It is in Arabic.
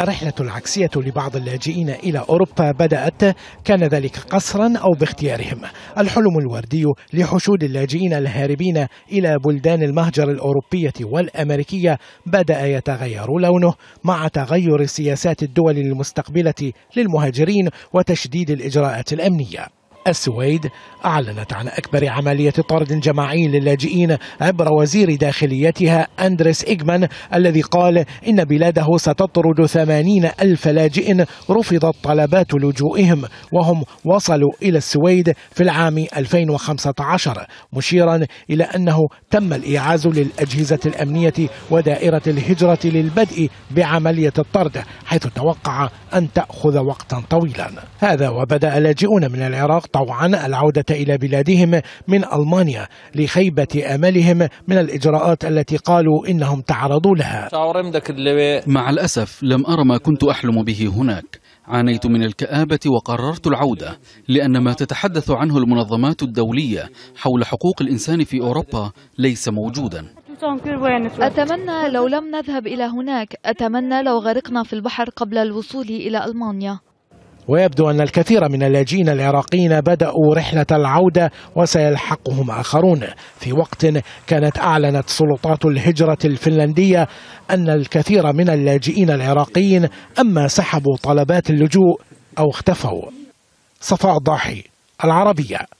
الرحلة العكسية لبعض اللاجئين إلى أوروبا بدأت كان ذلك قصرا أو باختيارهم الحلم الوردي لحشود اللاجئين الهاربين إلى بلدان المهجر الأوروبية والأمريكية بدأ يتغير لونه مع تغير سياسات الدول المستقبلة للمهاجرين وتشديد الإجراءات الأمنية السويد أعلنت عن أكبر عملية طرد جماعي للاجئين عبر وزير داخليتها أندريس إيجمان الذي قال إن بلاده ستطرد ثمانين ألف لاجئ رفضت طلبات لجوئهم وهم وصلوا إلى السويد في العام 2015 مشيرا إلى أنه تم الإعاز للأجهزة الأمنية ودائرة الهجرة للبدء بعملية الطرد حيث توقع أن تأخذ وقتا طويلا هذا وبدأ لاجئون من العراق طوعا العودة إلى بلادهم من ألمانيا لخيبة أملهم من الإجراءات التي قالوا إنهم تعرضوا لها مع الأسف لم أرى ما كنت أحلم به هناك عانيت من الكآبة وقررت العودة لأن ما تتحدث عنه المنظمات الدولية حول حقوق الإنسان في أوروبا ليس موجودا أتمنى لو لم نذهب إلى هناك أتمنى لو غرقنا في البحر قبل الوصول إلى ألمانيا ويبدو أن الكثير من اللاجئين العراقيين بدأوا رحلة العودة وسيلحقهم آخرون في وقت كانت أعلنت سلطات الهجرة الفنلندية أن الكثير من اللاجئين العراقيين أما سحبوا طلبات اللجوء أو اختفوا صفاء الضاحي العربية